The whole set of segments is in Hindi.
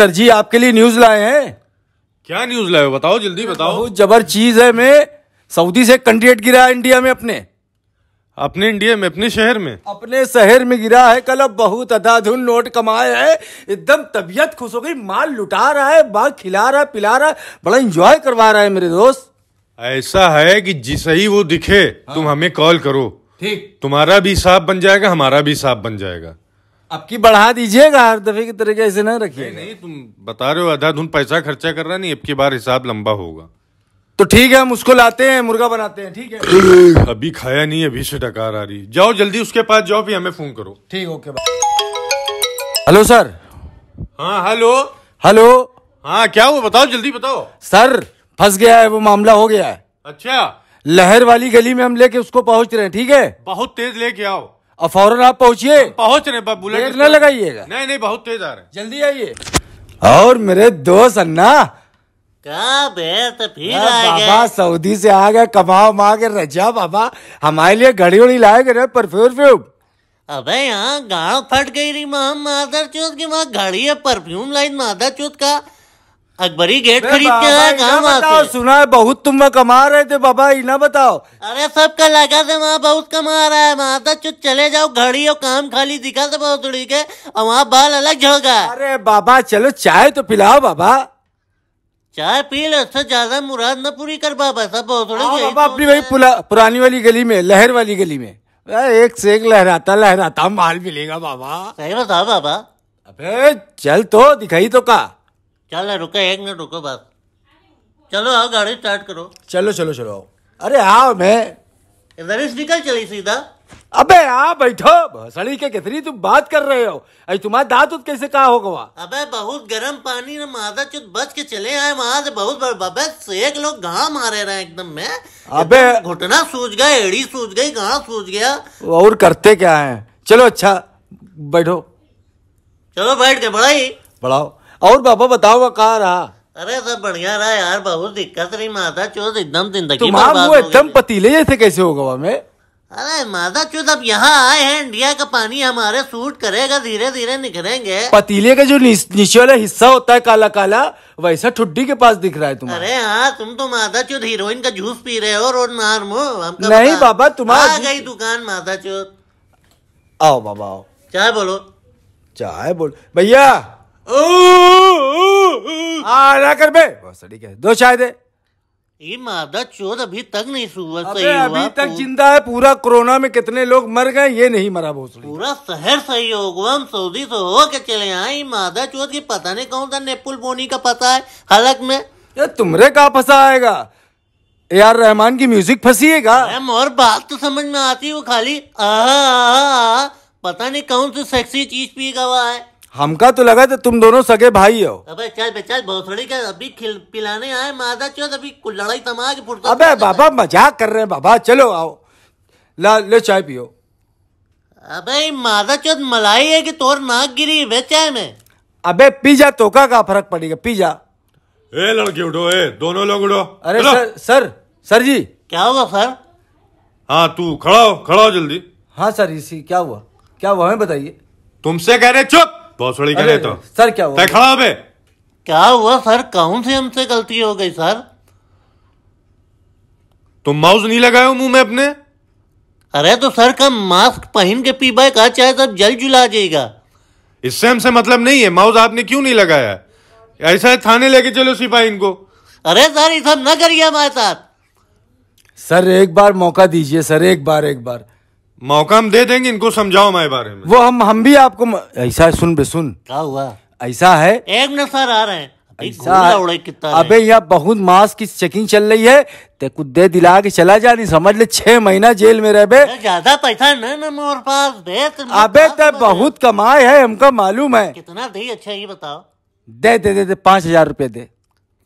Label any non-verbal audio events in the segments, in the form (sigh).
सर जी आपके लिए न्यूज लाए हैं क्या न्यूज लाए हो बताओ जल्दी बताओ बहुत जबर चीज है मैं सऊदी से कंट्रेट गिरा इंडिया में अपने अपने इंडिया में अपने शहर में अपने शहर में गिरा है कल अब बहुत अधाधुन नोट कमाए है एकदम तबीयत खुश हो गई माल लुटा रहा है बाग खिला रहा है पिला रहा है बड़ा इंजॉय करवा रहा है मेरे दोस्त ऐसा है कि जिस ही वो दिखे तुम हाँ। हमें कॉल करो ठीक तुम्हारा भी साफ बन जाएगा हमारा भी साफ बन जाएगा अब की बढ़ा दीजिएगा हर दफे की तरीके ऐसे ना रखिए नहीं तुम बता रहे हो आधा धुन पैसा खर्चा कर रहा नहीं अब की बार हिसाब लंबा होगा तो ठीक है हम उसको लाते हैं मुर्गा बनाते हैं ठीक है (coughs) अभी खाया नहीं अभी से डकार आ रही जाओ जल्दी उसके पास जाओ फिर हमें फोन करो ठीक ओके हेलो सर हाँ हेलो हेलो हाँ क्या हुआ बताओ जल्दी बताओ सर फंस गया है वो मामला हो गया है अच्छा लहर वाली गली में हम लेके उसको पहुंच रहे हैं ठीक है बहुत तेज लेके आओ और फौरन आप पहुंचिए पहुंच रहे बुलेट न लगाइएगा नहीं नहीं बहुत तेज आ रहे जल्दी आइए और मेरे दोस्त अन्ना बाबा सऊदी से आ गए कमाओ मा के रजा बाबा हमारे लिए घड़ी उड़ी लाए गए परफ्यूम फ्यूम अबे यहाँ गाड़ फट गई रही माम मादर चोत की माँ घड़ी है परफ्यूम लाई मादर चोत का अकबरी गेट खरीद के कहाँ बताओ सुना है बहुत तुम में कमा रहे थे बाबा इना बताओ अरे सबका लगा से वहाँ बहुत कमा रहा है वहाँ तक तो चुप चले जाओ घड़ी और काम खाली दिखा से बहुत उड़ी के और वहाँ बाल अलग झोंका अरे बाबा चलो चाय तो पिलाओ बाबा चाय पी लो उससे ज्यादा मुराद न पूरी कर बाबा सब बहुत बाबा तो अपनी वही पुरानी वाली गली में लहर वाली गली में एक से एक लहराता लहराता माल मिलेगा बाबा सही बताओ बाबा अबे चल तो दिखाई तो का ચાલે रुको एक मिनट रुको बस चलो आओ गाड़ी स्टार्ट करो चलो चलो चलो आओ अरे आओ मैं इधर इस निकल चली सीधा अबे आ बैठो सड़ी के कितनी तुम बात कर रहे हो अरे तुम्हारे दांत उत कैसे कहा होगा वहाँ अबे बहुत गर्म पानी ने मादा चुत बच के चले आए वहां से बहुत अबे एक लोग घाव मारे रहे एकदम में अबे घुटना सूज गए एड़ी सूज गई घाव सूज गया और करते क्या है चलो अच्छा बैठो चलो बैठ के बढ़ाई बढ़ाओ और बाबा बताओ कहाँ रहा अरे सब बढ़िया रहा यार बहुत दिक्कत रही माता चौथ एकदम जिंदगी हाँ, वो एकदम पतीले जैसे कैसे होगा वहाँ में अरे माता चौथ अब यहाँ आए हैं इंडिया का पानी हमारे सूट करेगा धीरे धीरे निखरेंगे पतीले का जो नीचे वाला हिस्सा होता है काला काला वैसा ठुड्डी के पास दिख रहा है तुम अरे हाँ तुम तो माता चौथ हीरोइन का जूस पी रहे हो रोड मार मो नहीं बाबा तुम्हारा आ गई दुकान माता चौथ आओ बाबा आओ चाय बोलो चाय बोल भैया हाँ, ना कर बे दो चाय दे ये मादा चोर अभी तक नहीं सुबह सही हुआ अभी तक जिंदा है पूरा कोरोना में कितने लोग मर गए ये नहीं मरा भोसड़ी पूरा शहर सही होगा हम सऊदी से तो हो के चले आए मादा चोर की पता नहीं कौन सा नेपुल बोनी का पता है हलक में ये तुमरे कहा फंसा आएगा ए आर रहमान की म्यूजिक फंसीएगा और बात तो समझ में आती है वो खाली आहा, आहा, आहा, पता नहीं कौन सी सेक्सी चीज पी गवा है हमका तो लगा था तुम दोनों सगे भाई हो अबे चल बे चल बहुत थोड़ी का अभी खिल पिलाने आए मादा चोद अभी लड़ाई तमा के फुर्सत अबे बाबा मजाक कर रहे हैं बाबा चलो आओ ला ले चाय पियो अबे मादा चोद मलाई है कि तोर नाक गिरी वे चाय में अबे पी जा का का फर्क पड़ेगा पी जा ए लड़के उठो ए दोनों लोग उठो अरे सर सर सर जी क्या हुआ सर हाँ तू खड़ा हो खड़ा हो जल्दी हाँ सर इसी क्या हुआ क्या हुआ हमें बताइए तुमसे कह रहे चुप भोसड़ी करे तो सर क्या हुआ खड़ा हो क्या हुआ सर कौन सी हमसे गलती हो गई सर तुम माउस नहीं लगाए मुंह में अपने अरे तो सर का मास्क पहन के बाय कहा चाहे सब जल जुला जाएगा इससे हमसे मतलब नहीं है माउस आपने क्यों नहीं लगाया ऐसा है थाने लेके चलो सिपाही इनको अरे सर ये सब ना करिए हमारे साथ सर एक बार मौका दीजिए सर एक बार एक बार मौका हम दे देंगे इनको समझाओ हमारे बारे में वो हम हम भी आपको ऐसा है सुन बे सुन क्या हुआ ऐसा है एक मिनट सर आ रहे हैं ऐसा अबे यहाँ बहुत मास की चेकिंग चल रही है ते कुछ दे दिला के चला जा नहीं समझ ले छह महीना जेल में रह बे ज्यादा पैसा नहीं ना मोर पास दे तो अबे ते बहुत कमाए है हमका मालूम है कितना दे अच्छा ये बताओ दे दे दे, दे पाँच हजार रूपए दे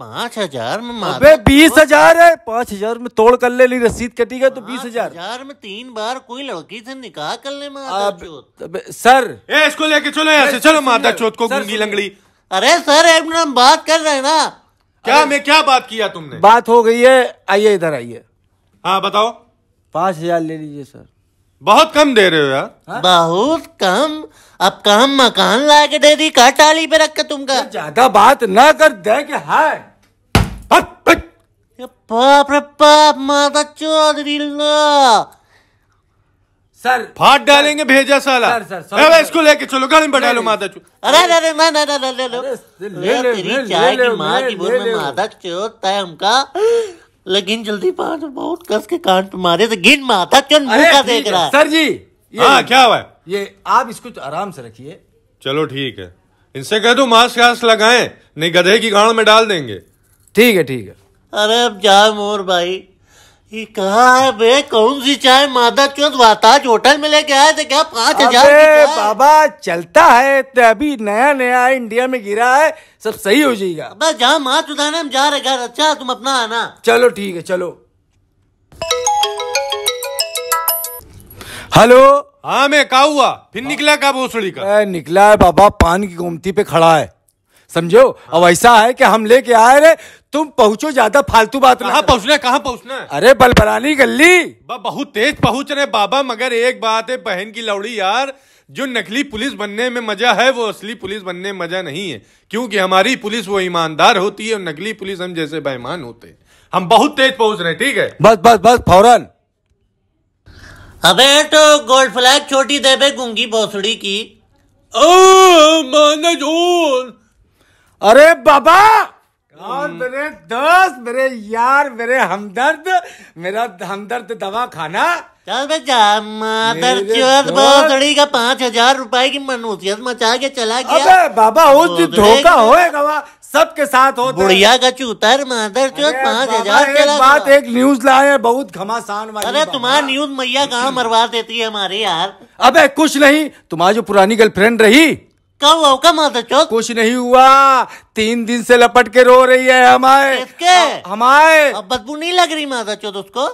पाँच हजार में अबे बीस हजार है पाँच हजार में तोड़ कर ले ली रसीद कटी गई तो बीस हजार हजार में तीन बार कोई लड़की से निकाह कर ले सर ए, इसको लेके चलो यहाँ से चलो माता चौथ को गुंगी लंगड़ी अरे सर एक मिनट हम बात कर रहे हैं ना क्या मैं क्या बात किया तुमने बात हो गई है आइए इधर आइए हाँ बताओ पाँच हजार ले लीजिए सर बहुत कम दे रहे हो यार बहुत कम अब काम मकान ला के दे दी का टाली पे रख के तुमका ज्यादा बात ना कर दे के हाय बाप रे बाप माता चौधरी सर फाट डालेंगे भेजा साला सर सर अरे इसको लेके चलो गाड़ी में बैठा लो माता चो अरे अरे ना ना ना ले लो ले तेरी चाय की माँ की बोल में माता चो तय हमका लेकिन जल्दी पाँच बहुत कस के कांट मारे तो गिन माता क्यों मुंह का देख रहा है सर जी हाँ क्या हुआ ये आप इसको तो आराम से रखिए चलो ठीक है इनसे कह दो मास्क वास्क लगाएं नहीं गधे की गाड़ में डाल देंगे ठीक है ठीक है अरे अब क्या मोर भाई ये कहा है बे कौन सी चाय मादा चौथ वाताज होटल में लेके आए थे क्या पाँच हजार बाबा चलता है तो अभी नया नया इंडिया में गिरा है सब सही हो जाएगा बस जहाँ मास्क चुदाने हम जा रहे घर अच्छा तुम अपना आना चलो ठीक है चलो हेलो हाँ मैं का हुआ फिर हाँ। निकला का भोसड़ी का ए, निकला है बाबा पान की गोमती पे खड़ा है समझो हाँ। अब ऐसा है कि हम लेके आए रे तुम पहुंचो ज्यादा फालतू बात कहाँ पहुंचना है कहाँ पहुंचना है अरे बलबरानी गली बहुत तेज पहुंच रहे बाबा मगर एक बात है बहन की लौड़ी यार जो नकली पुलिस बनने में मजा है वो असली पुलिस बनने में मजा नहीं है क्योंकि हमारी पुलिस वो ईमानदार होती है और नकली पुलिस हम जैसे बेईमान होते हैं हम बहुत तेज पहुंच रहे हैं ठीक है बस बस बस फौरन अबे तो गोल्ड फ्लैग छोटी देवे गुंगी भोसड़ी की ओ माना अरे बाबा और हम्म। मेरे दोस्त मेरे यार मेरे हमदर्द मेरा हमदर्द दवा खाना चल बेचारी का पाँच हजार रुपए की मनूसियत मचा के चला गया अबे बाबा उस धोखा होएगा सबके साथ होते बुढ़िया का चूतर मादर चोत पाँच हजार एक बात एक न्यूज लाए बहुत घमासान वाली अरे तुम्हारा न्यूज मैया कहाँ हम्म। मरवा देती है हमारे यार अबे कुछ नहीं तुम्हारी जो पुरानी गर्लफ्रेंड रही कब आओ का मादर चोत कुछ नहीं हुआ तीन दिन से लपट के रो रही है हमारे हमारे बदबू नहीं लग रही मादर चोत उसको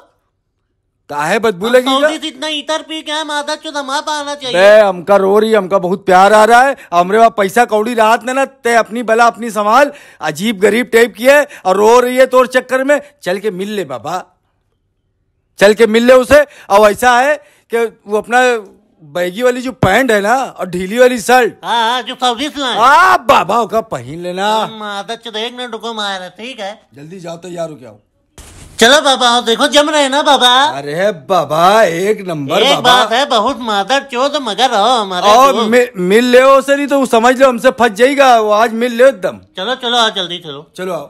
काहे बदबू लगी इतना इतर पी के माता चो पाना चाहिए हमका रो रही हमका बहुत प्यार आ रहा है हमरे वहाँ पैसा कौड़ी राहत ने ना ते अपनी बला अपनी संभाल अजीब गरीब टाइप की है और रो रही है तोर चक्कर में चल के मिल ले बाबा चल के मिल ले उसे और ऐसा है कि वो अपना बैगी वाली जो पैंट है ना और ढीली वाली शर्ट हाँ, हाँ जो सऊदी से बाबा का पहन लेना आदत एक मिनट रुको मारा ठीक है जल्दी जाओ तो हो क्या चलो बाबा देखो जम रहे ना बाबा अरे बाबा एक नंबर एक बाबा। बात है बहुत मादर चोद मगर हो हमारे और मि, मिल ले से नहीं तो समझ लो हमसे फंस जाएगा वो आज मिल ले एकदम चलो चलो आओ जल्दी चलो चलो आओ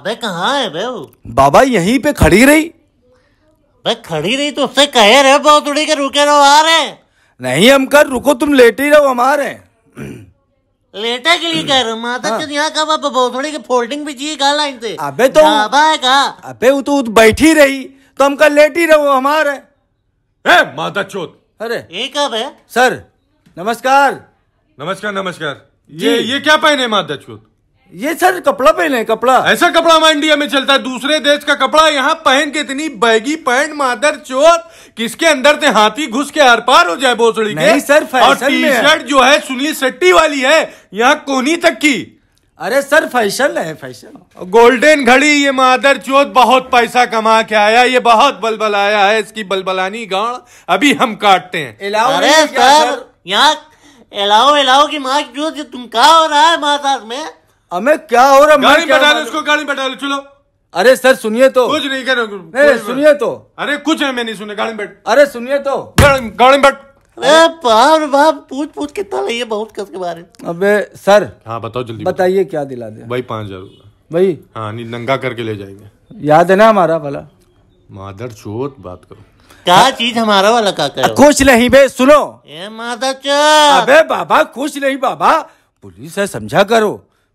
अबे कहाँ है बे बाबा यहीं पे खड़ी रही बे खड़ी रही तो उससे कहे रहे बहुत उड़ी के रुके रहो आ रहे नहीं हम कर रुको तुम लेटे ही रहो हम आ रहे हैं लेटा के लिए कह रहा हूँ माता हाँ। यहाँ कब आप थोड़ी की फोल्डिंग भी चाहिए कहा लाइन से अबे तो बाबा अबे वो तो-, तो बैठी रही तो हम कल लेट ही रहो हमारे ए, माता चोत अरे ये कब है सर नमस्कार नमस्कार नमस्कार ये ये क्या पहने माता चोत ये सर कपड़ा पहने कपड़ा ऐसा कपड़ा हमारे इंडिया में चलता है दूसरे देश का कपड़ा यहाँ पहन के इतनी बैगी पैंट मादर चोर किसके अंदर से हाथी घुस के आर पार हो जाए बोसड़ी नहीं सर और टी शर्ट जो है सुनील शेट्टी वाली है यहाँ कोनी तक की अरे सर फैशन है फैशन गोल्डन घड़ी ये मादर चोत बहुत पैसा कमा के आया ये बहुत बलबल आया है इसकी बलबलानी गाड़ अभी हम काटते हैं अरे सर यहाँ एलाओ एलाओ की माँ जो तुम कहा हो रहा है माता में हमें क्या हो रहा गाड़ी बैठा उसको गाड़ी बैठा लो चलो अरे सर सुनिए तो कुछ नहीं कर रहे सुनिए तो अरे कुछ है मैं नहीं सुने गाड़ी बैठ अरे सुनिए तो गाड़ी बैठ पूछ पूछ कितना लगी बहुत कस के बारे अबे सर हाँ बताओ जल्दी बताइए क्या दिला दे भाई पाँच हजार भाई हाँ नहीं नंगा करके ले जाएंगे याद है ना हमारा भला मादर चोत बात करो क्या चीज हमारा वाला का करो कुछ नहीं बे सुनो ए मादर चोत अबे बाबा कुछ नहीं बाबा पुलिस है समझा करो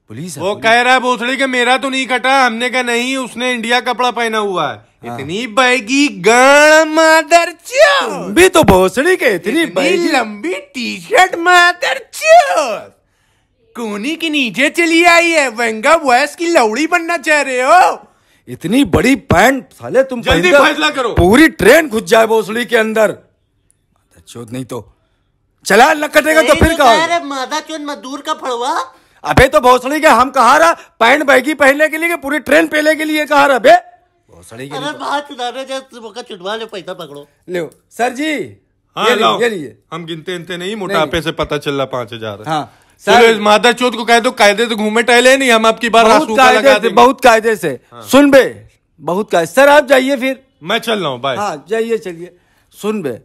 पुलिस वो कह रहा है भोसड़ी के मेरा तो नहीं कटा हमने कहा नहीं उसने इंडिया कपड़ा पहना हुआ है हाँ। इतनी बैगी मादर भी तो भोसड़ी के इतनी, इतनी लंबी टी शर्ट मादर कोनी के नीचे चली आई है वहंगा वॉयस की लौड़ी बनना चाह रहे हो इतनी बड़ी पैंट साले तुम जल्दी फैसला करो पूरी ट्रेन घुस जाए भोसड़ी के अंदर चोद नहीं तो चला न तो फिर कहा मादा चोद मजदूर का फड़वा अबे तो भोसड़ी के हम कहा रहा पैंट बैगी पहनने के लिए पूरी ट्रेन पहले के लिए कहा रहा भोसड़ी के लिए तो- सर जी हाँ, ये हम गिनते इनते नहीं मोटापे से पता चल रहा पांच हजार हाँ सर माता को कह दो कायदे तो घूमे टहले नहीं हम आपकी बार बहुत कायदे से बहुत कायदे से हाँ। सुन बे बहुत कायदे सर आप जाइए फिर मैं चल रहा हूँ हाँ जाइए चलिए सुन बे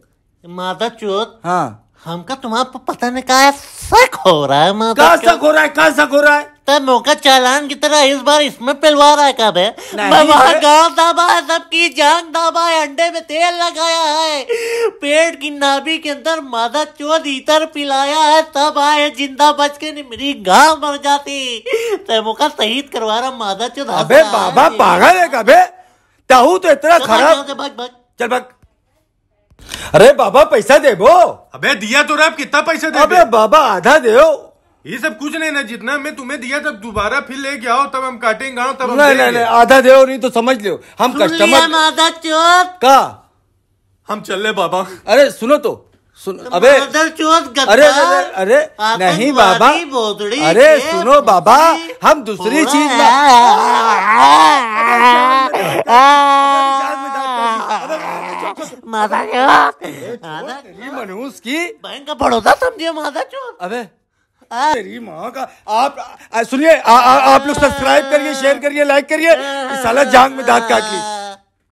माता चौथ हाँ हमका तुम्हारा प- पता नहीं कहा शक हो रहा है माता कहाँ शक हो रहा है कहाँ शक हो रहा है तब मौका चालान की तरह इस बार इसमें पिलवा रहा है कब है नहीं, बाबा अरे- गांव दाबा है सबकी जान दाबा है अंडे में तेल लगाया है पेट की नाभि के अंदर मादा चोद इतर पिलाया है तब आए जिंदा बच के नहीं मेरी गांव मर जाती तब मौका शहीद करवा रहा मादा चोद अबे बाबा पागल है कबे तहू तो इतना खराब खराब चल बक अरे बाबा पैसा दे बो अबे दिया तो आप कितना पैसा दे अबे बाबा आधा दे ये सब कुछ नहीं ना जितना मैं तुम्हें दिया तब दोबारा फिर लेके आओ तब हम काटेंगे आओ तब नहीं नहीं नहीं आधा दे नहीं तो समझ लो हम कस्टमर आधा चोर का हम चल रहे बाबा अरे सुनो तो सुन तो अबे अरे अरे नहीं बाबा अरे सुनो बाबा हम दूसरी चीज माता तेरी मनूस की बैंक का बड़ौदा समझिए माता चोर अबे तेरी माँ का आप सुनिए आप लोग सब्सक्राइब करिए शेयर करिए लाइक करिए साला जांग में दांत काट ली